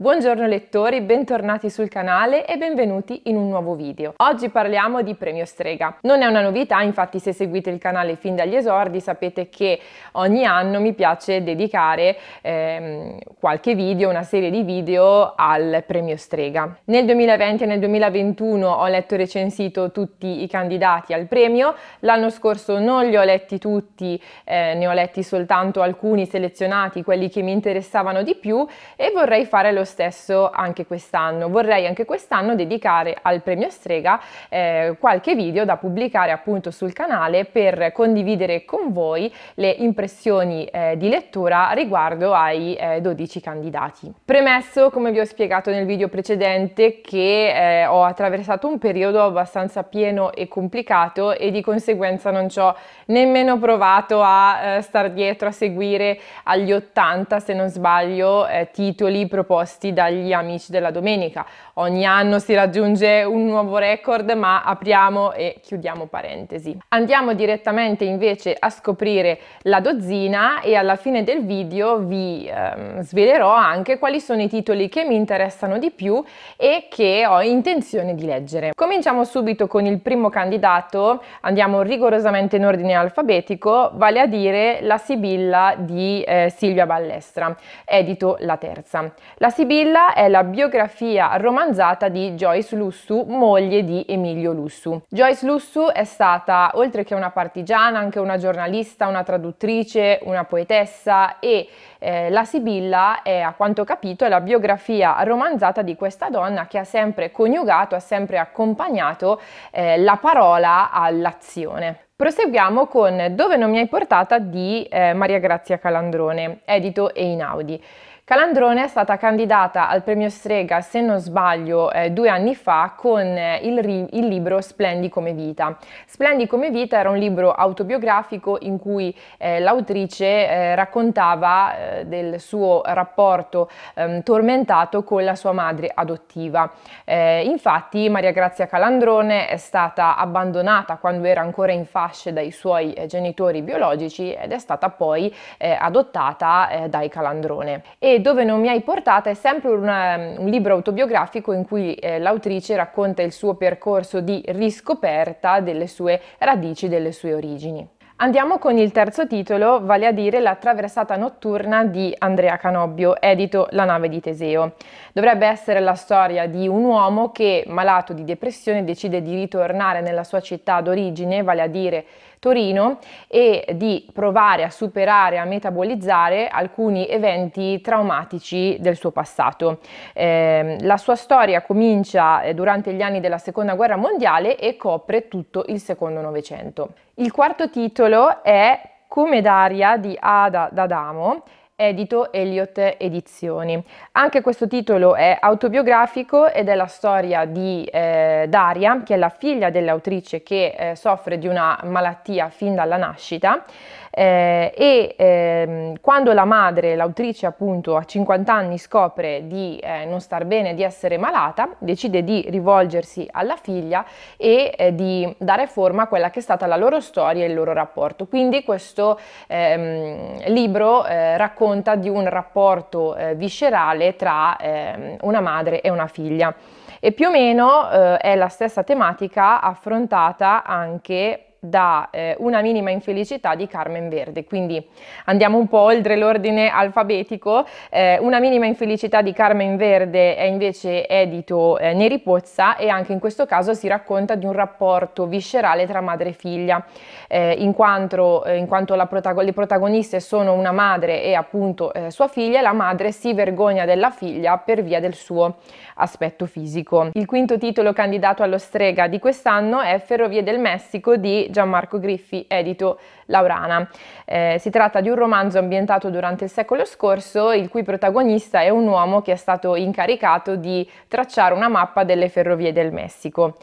Buongiorno lettori, bentornati sul canale e benvenuti in un nuovo video. Oggi parliamo di Premio Strega. Non è una novità, infatti se seguite il canale fin dagli esordi sapete che ogni anno mi piace dedicare ehm, qualche video, una serie di video al Premio Strega. Nel 2020 e nel 2021 ho letto e recensito tutti i candidati al premio, l'anno scorso non li ho letti tutti, eh, ne ho letti soltanto alcuni selezionati, quelli che mi interessavano di più e vorrei fare lo stesso anche quest'anno. Vorrei anche quest'anno dedicare al premio Strega eh, qualche video da pubblicare appunto sul canale per condividere con voi le impressioni eh, di lettura riguardo ai eh, 12 candidati. Premesso, come vi ho spiegato nel video precedente, che eh, ho attraversato un periodo abbastanza pieno e complicato e di conseguenza non ci ho nemmeno provato a eh, star dietro a seguire agli 80 se non sbaglio eh, titoli proposti proposti dagli amici della domenica ogni anno si raggiunge un nuovo record, ma apriamo e chiudiamo parentesi. Andiamo direttamente invece a scoprire la dozzina e alla fine del video vi ehm, svelerò anche quali sono i titoli che mi interessano di più e che ho intenzione di leggere. Cominciamo subito con il primo candidato, andiamo rigorosamente in ordine alfabetico, vale a dire La Sibilla di eh, Silvia Ballestra, edito La Terza. La Sibilla è la biografia romantica romanzata di Joyce Lussu, moglie di Emilio Lussu. Joyce Lussu è stata, oltre che una partigiana, anche una giornalista, una traduttrice, una poetessa e eh, la Sibilla è, a quanto capito, la biografia romanzata di questa donna che ha sempre coniugato, ha sempre accompagnato eh, la parola all'azione. Proseguiamo con Dove non mi hai portata di eh, Maria Grazia Calandrone, edito Einaudi. Calandrone è stata candidata al premio Strega, se non sbaglio, eh, due anni fa con eh, il, il, libro Splendi come vita. Splendi come vita era un libro autobiografico in cui eh, l'autrice eh, raccontava eh, del suo rapporto ehm, tormentato con la sua madre adottiva. Eh, infatti Maria Grazia Calandrone è stata abbandonata quando era ancora in fasce dai suoi genitori biologici ed è stata poi adottata dai Calandrone. E dove non mi hai portata è sempre una, mm, un libro autobiografico in cui eh, l'autrice racconta il suo percorso di riscoperta delle sue radici, delle sue origini. Andiamo con il terzo titolo, vale a dire La traversata notturna di Andrea Canobbio, edito La nave di Teseo. Dovrebbe essere la storia di un uomo che, malato di depressione, decide di ritornare nella sua città d'origine, vale a dire Torino e di provare a superare, a metabolizzare alcuni eventi traumatici del suo passato. Eh, la sua storia comincia eh, durante gli anni della Seconda Guerra Mondiale e copre tutto il secondo Novecento. Il quarto titolo è Come d'aria di Ada D'Adamo edito Elliott Edizioni. Anche questo titolo è autobiografico ed è la storia di eh, Daria, che è la figlia dell'autrice che eh, soffre di una malattia fin dalla nascita eh, e ehm, quando la madre, l'autrice appunto a 50 anni scopre di eh, non star bene, di essere malata, decide di rivolgersi alla figlia e eh, di dare forma a quella che è stata la loro storia e il loro rapporto. Quindi questo ehm, libro eh, racconta racconta di un rapporto eh, viscerale tra eh, una madre e una figlia. E più o meno eh, è la stessa tematica affrontata anche da eh, Una minima infelicità di Carmen Verde. Quindi andiamo un po' oltre l'ordine alfabetico. Eh, una minima infelicità di Carmen Verde è invece edito eh, Neri Pozza e anche in questo caso si racconta di un rapporto viscerale tra madre e figlia, eh, eh, in quanto, in quanto protago le protagoniste sono una madre e appunto eh, sua figlia e la madre si vergogna della figlia per via del suo aspetto fisico. Il quinto titolo candidato allo strega di quest'anno è Ferrovie del Messico di Gianmarco Griffi, edito Laurana. Eh, si tratta di un romanzo ambientato durante il secolo scorso, il cui protagonista è un uomo che è stato incaricato di tracciare una mappa delle ferrovie del Messico.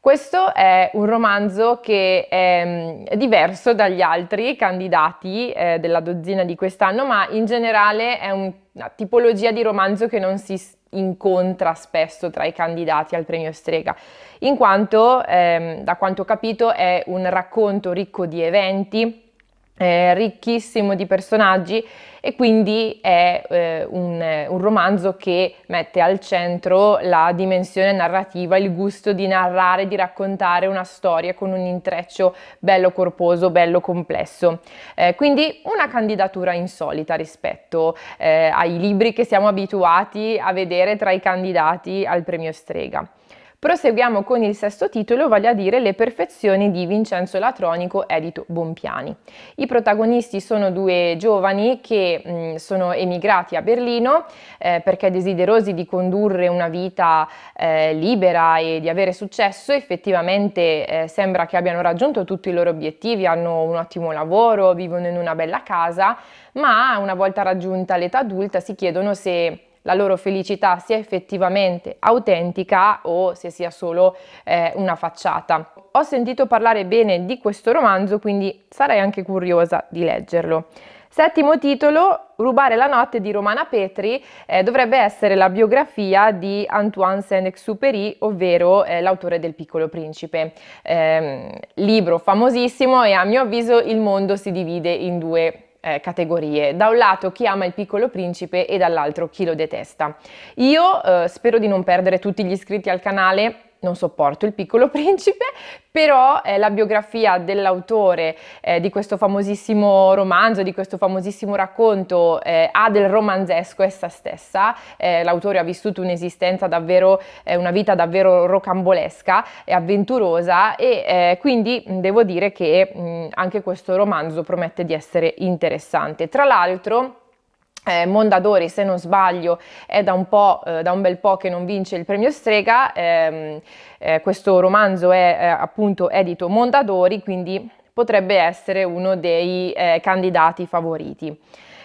Questo è un romanzo che è mm, diverso dagli altri candidati eh, della dozzina di quest'anno, ma in generale è una tipologia di romanzo che non si incontra spesso tra i candidati al premio Strega, in quanto, ehm, da quanto ho capito, è un racconto ricco di eventi, eh, ricchissimo di personaggi e quindi è eh, un, un, romanzo che mette al centro la dimensione narrativa, il gusto di narrare, di raccontare una storia con un intreccio bello corposo, bello complesso. Eh, quindi una candidatura insolita rispetto eh, ai libri che siamo abituati a vedere tra i candidati al premio Strega. Proseguiamo con il sesto titolo, vale a dire Le perfezioni di Vincenzo Latronico, edito Bompiani. I protagonisti sono due giovani che mh, mm, sono emigrati a Berlino eh, perché desiderosi di condurre una vita eh, libera e di avere successo, effettivamente eh, sembra che abbiano raggiunto tutti i loro obiettivi, hanno un ottimo lavoro, vivono in una bella casa, ma una volta raggiunta l'età adulta si chiedono se la loro felicità sia effettivamente autentica o se sia solo eh, una facciata. Ho sentito parlare bene di questo romanzo, quindi sarei anche curiosa di leggerlo. Settimo titolo, Rubare la notte di Romana Petri, eh, dovrebbe essere la biografia di Antoine Saint-Exupéry, ovvero eh, l'autore del Piccolo Principe. Eh, libro famosissimo e a mio avviso il mondo si divide in due eh, categorie. Da un lato chi ama il piccolo principe e dall'altro chi lo detesta. Io eh, spero di non perdere tutti gli iscritti al canale non sopporto il piccolo principe, però eh, la biografia dell'autore eh, di questo famosissimo romanzo, di questo famosissimo racconto, eh, ha del romanzesco essa stessa. Eh, l'autore ha vissuto un'esistenza davvero, eh, una vita davvero rocambolesca e avventurosa e eh, quindi devo dire che mh, anche questo romanzo promette di essere interessante. Tra l'altro, eh, Mondadori, se non sbaglio, è da un, eh, da un, bel po' che non vince il premio Strega, ehm, eh, questo romanzo è eh, appunto edito Mondadori, quindi potrebbe essere uno dei eh, candidati favoriti.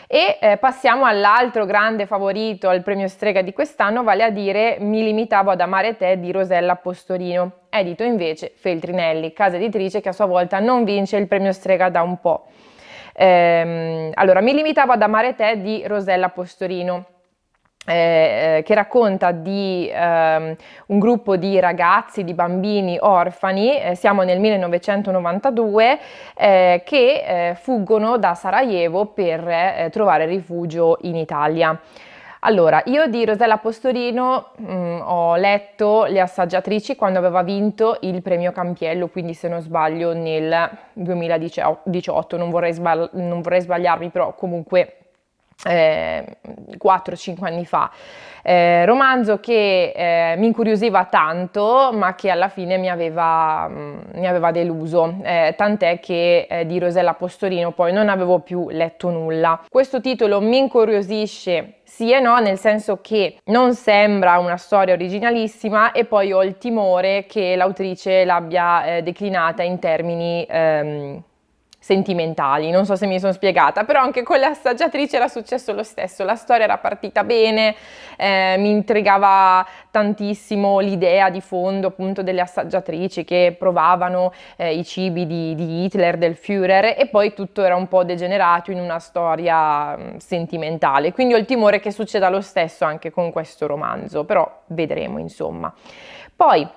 E eh, passiamo all'altro grande favorito al premio Strega di quest'anno, vale a dire Mi limitavo ad amare te di Rosella Postorino, edito invece Feltrinelli, casa editrice che a sua volta non vince il premio Strega da un po'. Ehm, allora, mi limitavo ad amare te di Rosella Postorino. Eh, eh che racconta di eh, un gruppo di ragazzi, di bambini orfani, eh, siamo nel 1992, eh, che eh, fuggono da Sarajevo per trovare rifugio in Italia. Allora, io di Rosella Postorino mh, mm, ho letto Le assaggiatrici quando aveva vinto il premio Campiello, quindi se non sbaglio nel 2018, non vorrei, sbagli- non vorrei sbagliarmi, però comunque eh, 4-5 anni fa. Eh, romanzo che eh, mi incuriosiva tanto ma che alla fine mi aveva, mh, mm, mi aveva deluso, eh, tant'è che eh, di Rosella Postorino poi non avevo più letto nulla. Questo titolo mi incuriosisce sì e no, nel senso che non sembra una storia originalissima e poi ho il timore che l'autrice l'abbia eh, declinata in termini... Ehm, sentimentali, non so se mi sono spiegata, però anche con la saggiatrice era successo lo stesso, la storia era partita bene, eh, mi intrigava tantissimo l'idea di fondo appunto delle assaggiatrici che provavano eh, i cibi di, di, Hitler, del Führer e poi tutto era un po' degenerato in una storia mm, sentimentale, quindi ho il timore che succeda lo stesso anche con questo romanzo, però vedremo insomma. Poi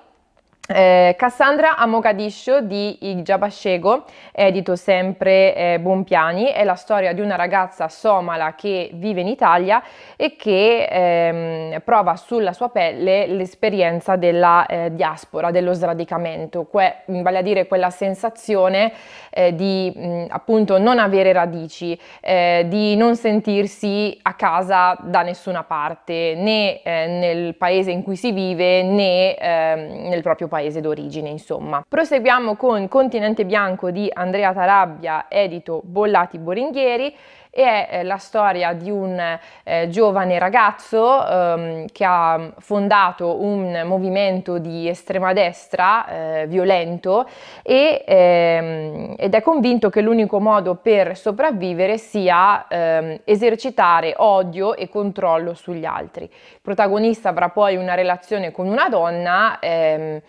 eh, Cassandra a Mogadiscio di Ijabashego, edito sempre eh, Bonpiani, è la storia di una ragazza somala che vive in Italia e che ehm, prova sulla sua pelle l'esperienza della eh, diaspora, dello sradicamento, que- vale a dire quella sensazione eh, di mh, appunto non avere radici, eh, di non sentirsi a casa da nessuna parte, né eh, nel paese in cui si vive né ehm, nel proprio paese paese d'origine, insomma. Proseguiamo con Continente Bianco di Andrea Tarabbia, edito Bollati Boringhieri, e è eh, la storia di un eh, giovane ragazzo ehm, che ha fondato un movimento di estrema destra eh, violento e, ehm, ed è convinto che l'unico modo per sopravvivere sia ehm, esercitare odio e controllo sugli altri. Il protagonista avrà poi una relazione con una donna ehm,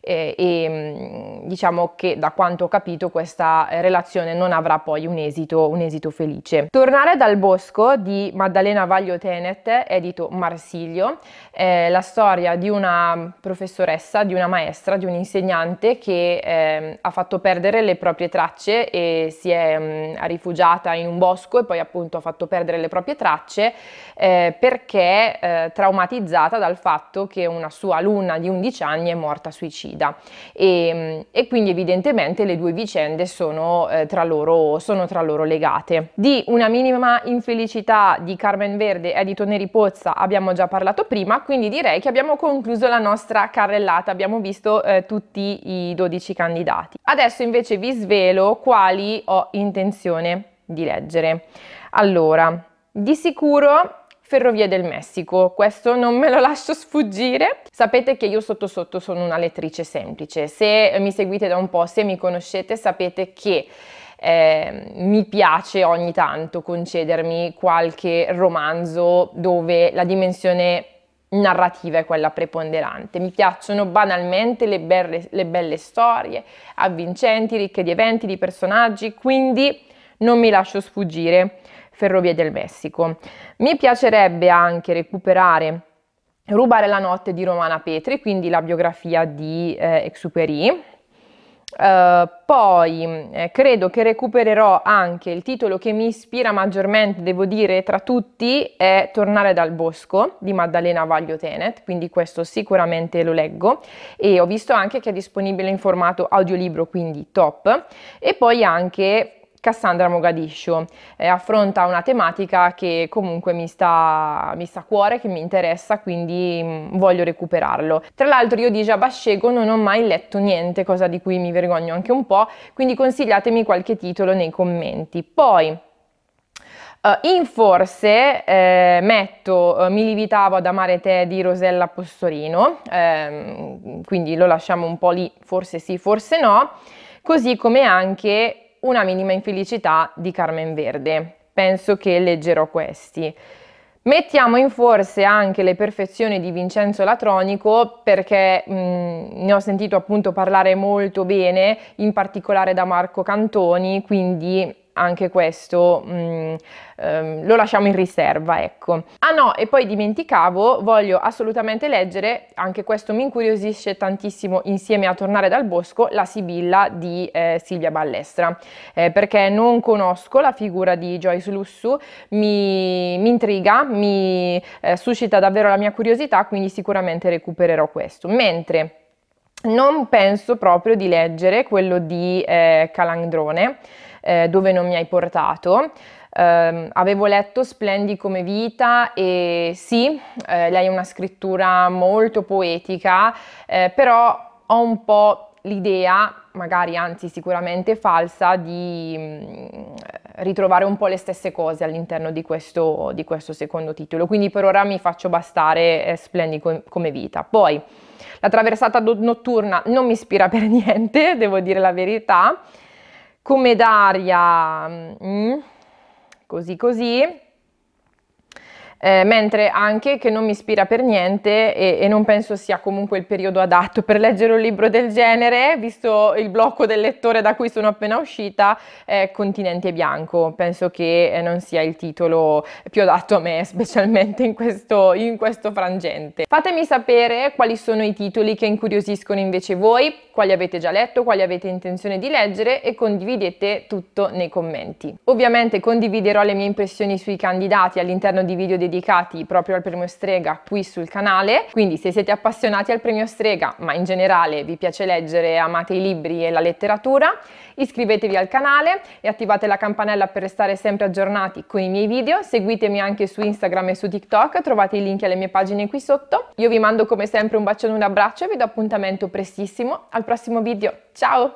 eh, e mm, diciamo che da quanto ho capito questa eh, relazione non avrà poi un esito, un esito felice. Tornare dal bosco di Maddalena Vaglio Tenet, edito Marsilio, è la storia di una professoressa, di una maestra, di un insegnante che eh, ha fatto perdere le proprie tracce e si è mh, mm, rifugiata in un bosco e poi appunto ha fatto perdere le proprie tracce eh, perché eh, traumatizzata dal fatto che una sua alunna di 11 anni è morta suicida omicida e, ehm, e quindi evidentemente le due vicende sono, eh, tra loro, sono, tra loro, legate. Di una minima infelicità di Carmen Verde e di Toneri Pozza abbiamo già parlato prima, quindi direi che abbiamo concluso la nostra carrellata, abbiamo visto eh, tutti i 12 candidati. Adesso invece vi svelo quali ho intenzione di leggere. Allora, di sicuro Ferrovie del Messico. Questo non me lo lascio sfuggire. Sapete che io sotto sotto sono una lettrice semplice. Se mi seguite da un po', se mi conoscete, sapete che eh, mi piace ogni tanto concedermi qualche romanzo dove la dimensione narrativa è quella preponderante. Mi piacciono banalmente le belle, le belle storie, avvincenti, ricche di eventi, di personaggi, quindi non mi lascio sfuggire. Ferrovie del Messico. Mi piacerebbe anche recuperare Rubare la notte di Romana Petri, quindi la biografia di eh, Exuperi. Uh, eh, poi eh, credo che recupererò anche il titolo che mi ispira maggiormente, devo dire, tra tutti è Tornare dal bosco di Maddalena Vaglio Tenet, quindi questo sicuramente lo leggo e ho visto anche che è disponibile in formato audiolibro, quindi top. E poi anche Cassandra Mogadiscio. Eh, affronta una tematica che comunque mi sta, mi sta, a cuore, che mi interessa, quindi mh, mm, voglio recuperarlo. Tra l'altro io di Jabashego non ho mai letto niente, cosa di cui mi vergogno anche un po', quindi consigliatemi qualche titolo nei commenti. Poi, Uh, in forse eh, metto uh, Mi limitavo ad amare te di Rosella Postorino, ehm, quindi lo lasciamo un po' lì, forse sì, forse no, così come anche una minima infelicità di Carmen Verde. Penso che leggerò questi. Mettiamo in forse anche le perfezioni di Vincenzo Latronico perché mh, mm, ne ho sentito appunto parlare molto bene, in particolare da Marco Cantoni, quindi anche questo mh, mm, ehm, lo lasciamo in riserva, ecco. Ah no, e poi dimenticavo, voglio assolutamente leggere, anche questo mi incuriosisce tantissimo, insieme a Tornare dal Bosco, La Sibilla di eh, Silvia Ballestra, eh, perché non conosco la figura di Joyce Lussu, mi, mi intriga, mi eh, suscita davvero la mia curiosità, quindi sicuramente recupererò questo. Mentre non penso proprio di leggere quello di eh, Calandrone, eh, dove non mi hai portato. Eh, avevo letto Splendi come vita e sì, eh, lei ha una scrittura molto poetica, eh, però ho un po' l'idea, magari anzi sicuramente falsa, di mm, ritrovare un po' le stesse cose all'interno di questo, di questo secondo titolo. Quindi per ora mi faccio bastare eh, Splendi come vita. Poi la traversata notturna non mi ispira per niente, devo dire la verità come d'aria, mm, così così, eh, mentre anche che non mi ispira per niente e, e, non penso sia comunque il periodo adatto per leggere un libro del genere, visto il blocco del lettore da cui sono appena uscita, eh, Continente Bianco, penso che eh, non sia il titolo più adatto a me, specialmente in questo, in questo frangente. Fatemi sapere quali sono i titoli che incuriosiscono invece voi, quali avete già letto, quali avete intenzione di leggere e condividete tutto nei commenti. Ovviamente condividerò le mie impressioni sui candidati all'interno di video dedicati dedicati proprio al premio Strega qui sul canale, quindi se siete appassionati al premio Strega, ma in generale vi piace leggere, amate i libri e la letteratura, iscrivetevi al canale e attivate la campanella per restare sempre aggiornati con i miei video, seguitemi anche su Instagram e su TikTok, trovate i link alle mie pagine qui sotto. Io vi mando come sempre un bacione, e un abbraccio e vi do appuntamento prestissimo al prossimo video. Ciao!